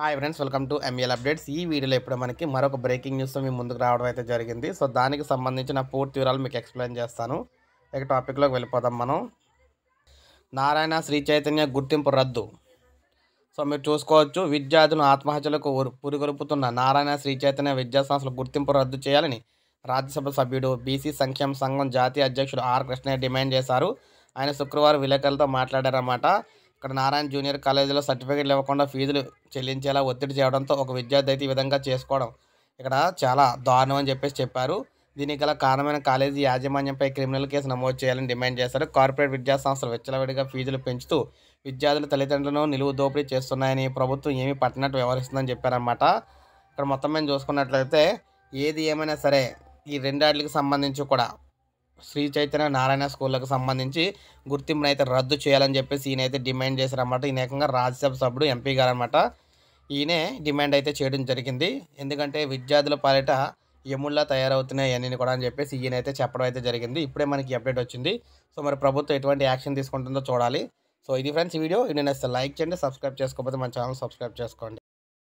hi friends welcome to ML updates ఈ వీడియోలో ఇప్పుడు మనకి మరొక బ్రేకింగ్ న్యూస్ మీ ముందుకు రావడం అయితే జరిగింది సో దానికి సంబంధించిన పూర్తి వివరాలు మీకు ఎక్స్ప్లెయిన్ చేస్తాను ఇక టాపిక్లోకి వెళ్ళిపోదాం మనం నారాయణ శ్రీ చైతన్య గుర్తింపు రద్దు సో మీరు చూసుకోవచ్చు విద్యార్థులు ఆత్మహత్యలకు పురిగొలుపుతున్న నారాయణ శ్రీ చైతన్య విద్యా సంస్థల గుర్తింపు రద్దు చేయాలని రాజ్యసభ సభ్యుడు బీసీ సంక్షేమ సంఘం జాతీయ అధ్యక్షుడు ఆర్ కృష్ణయ్య డిమాండ్ చేశారు ఆయన శుక్రవారం విలేకరులతో మాట్లాడారన్నమాట ఇక్కడ నారాయణ జూనియర్ కాలేజీలో సర్టిఫికేట్లు ఇవ్వకుండా ఫీజులు చెల్లించేలా ఒత్తిడి చేయడంతో ఒక విద్యార్థి అయితే ఈ విధంగా చేసుకోవడం ఇక్కడ చాలా దారుణం అని చెప్పేసి చెప్పారు దీనికి గల కారణమైన కాలేజీ యాజమాన్యంపై క్రిమినల్ కేసు నమోదు చేయాలని డిమాండ్ చేశారు కార్పొరేట్ విద్యా సంస్థలు విచ్చలవిడిగా ఫీజులు పెంచుతూ విద్యార్థుల తల్లిదండ్రులను నిలువు దోపిడీ చేస్తున్నాయని ప్రభుత్వం ఏమీ పట్టినట్టు వ్యవహరిస్తుందని చెప్పారనమాట ఇక్కడ మొత్తం మేము చూసుకున్నట్లయితే ఏది ఏమైనా సరే ఈ రెండాటికి సంబంధించి కూడా శ్రీ చైతన్య నారాయణ స్కూళ్ళకు సంబంధించి గుర్తింపును అయితే రద్దు చేయాలని చెప్పేసి ఈయన అయితే డిమాండ్ చేశారన్నమాట ఈయన ఏకంగా రాజ్యసభ సభ్యుడు ఎంపీ గారు అనమాట ఈయనే డిమాండ్ అయితే చేయడం జరిగింది ఎందుకంటే విద్యార్థుల పాలిట ఎముళ్ళ తయారవుతున్నాయి అన్నీ కూడా అని చెప్పేసి ఈయన అయితే చెప్పడం అయితే జరిగింది ఇప్పుడే మనకి అప్డేట్ వచ్చింది సో మరి ప్రభుత్వం ఎటువంటి యాక్షన్ తీసుకుంటుందో చూడాలి సో ఇది ఫ్రెండ్స్ వీడియో నేను లైక్ చేయండి సబ్స్క్రైబ్ చేసుకోకపోతే మన ఛానల్ సబ్స్క్రైబ్ చేసుకోండి